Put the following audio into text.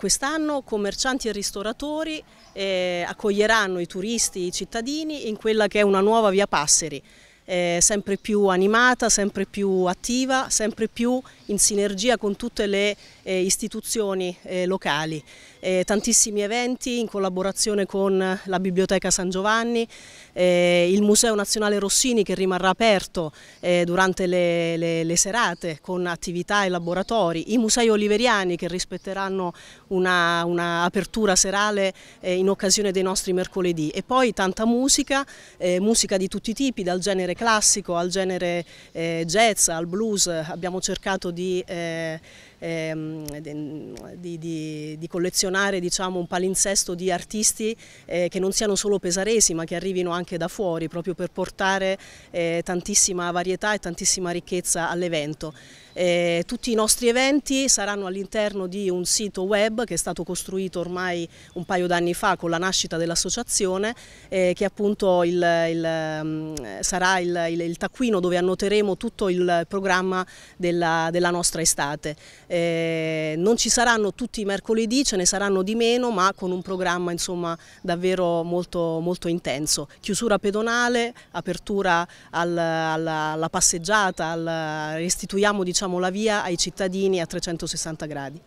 Quest'anno commercianti e ristoratori eh, accoglieranno i turisti, i cittadini in quella che è una nuova via Passeri eh, sempre più animata, sempre più attiva, sempre più in sinergia con tutte le eh, istituzioni eh, locali. Eh, tantissimi eventi in collaborazione con la Biblioteca San Giovanni, eh, il Museo Nazionale Rossini che rimarrà aperto eh, durante le, le, le, serate con attività e laboratori, i Musei Oliveriani che rispetteranno un'apertura una apertura serale in occasione dei nostri mercoledì e poi tanta musica, musica di tutti i tipi, dal genere genere classico al genere eh, jazz, al blues, abbiamo cercato di, eh, ehm, di, di, di collezionare diciamo, un palinsesto di artisti eh, che non siano solo pesaresi ma che arrivino anche da fuori proprio per portare eh, tantissima varietà e tantissima ricchezza all'evento. Eh, tutti i nostri eventi saranno all'interno di un sito web che è stato costruito ormai un paio d'anni fa con la nascita dell'associazione eh, che appunto il, il, mm, sarà il, il, taccuino dove annoteremo tutto il programma della, della nostra estate. Eh, non ci saranno tutti i mercoledì, ce ne saranno di meno ma con un programma insomma davvero molto, molto intenso. Chiusura pedonale, apertura al, alla, alla, passeggiata, al, restituiamo diciamo diciamo, la via ai cittadini a 360 gradi.